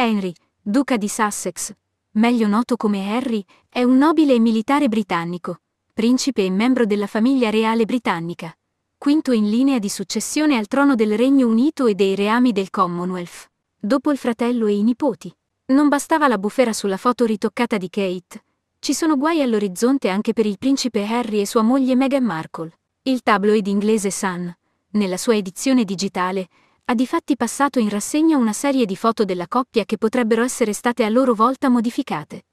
Henry, duca di Sussex, meglio noto come Harry, è un nobile e militare britannico, principe e membro della famiglia reale britannica, quinto in linea di successione al trono del Regno Unito e dei reami del Commonwealth, dopo il fratello e i nipoti. Non bastava la bufera sulla foto ritoccata di Kate. Ci sono guai all'orizzonte anche per il principe Harry e sua moglie Meghan Markle. Il tabloid inglese Sun, nella sua edizione digitale, ha difatti passato in rassegna una serie di foto della coppia che potrebbero essere state a loro volta modificate.